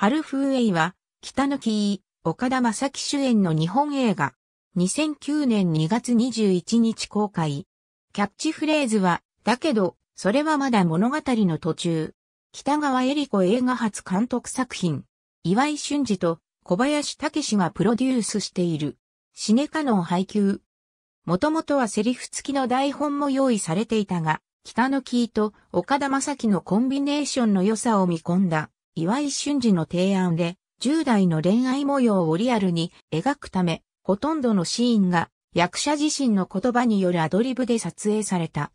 ハルフーエイは、北野キ岡田正樹主演の日本映画。2009年2月21日公開。キャッチフレーズは、だけど、それはまだ物語の途中。北川恵理子映画初監督作品。岩井俊二と小林武史がプロデュースしている。シネカノン配給。もともとはセリフ付きの台本も用意されていたが、北野キーと岡田正樹のコンビネーションの良さを見込んだ岩井俊二の提案で、10代の恋愛模様をリアルに描くため、ほとんどのシーンが役者自身の言葉によるアドリブで撮影された。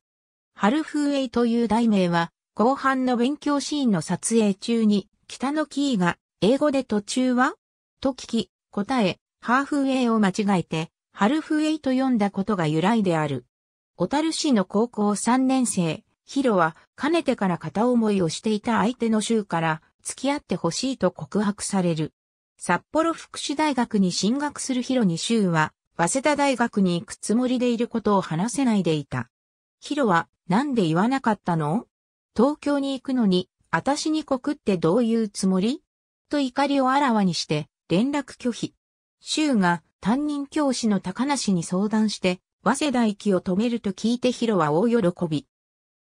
ハルフウェイという題名は、後半の勉強シーンの撮影中に、北のキーが、英語で途中はと聞き、答え、ハーフウェイを間違えて、ハルフウェイと読んだことが由来である。小樽市の高校3年生、ヒロは、かねてから片思いをしていた相手の州から、付き合ってほしいと告白される。札幌福祉大学に進学するヒロにウは、早稲田大学に行くつもりでいることを話せないでいた。ヒロは、なんで言わなかったの東京に行くのに、私に告ってどういうつもりと怒りをあらわにして、連絡拒否。ウが、担任教師の高梨に相談して、早稲田行きを止めると聞いてヒロは大喜び。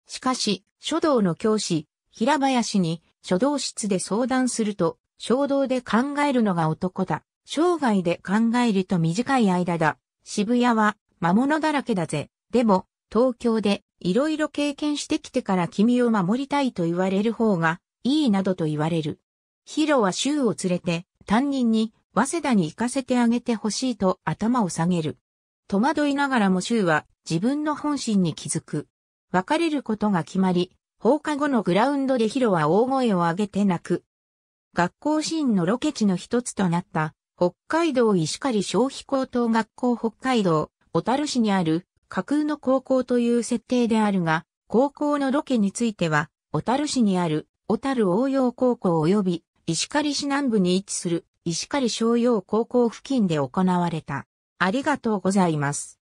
しかし、書道の教師、平林に書道室で相談すると、衝動で考えるのが男だ。生涯で考えると短い間だ。渋谷は魔物だらけだぜ。でも、東京でいろいろ経験してきてから君を守りたいと言われる方がいいなどと言われる。ヒロはウを連れて担任に早稲田に行かせてあげてほしいと頭を下げる。戸惑いながらもウは自分の本心に気づく。別れることが決まり、放課後のグラウンドでヒロは大声を上げて泣く。学校シーンのロケ地の一つとなった、北海道石狩消費高等学校北海道、小樽市にある架空の高校という設定であるが、高校のロケについては、小樽市にある小樽応用高校及び石狩市南部に位置する石狩商用高校付近で行われた。ありがとうございます。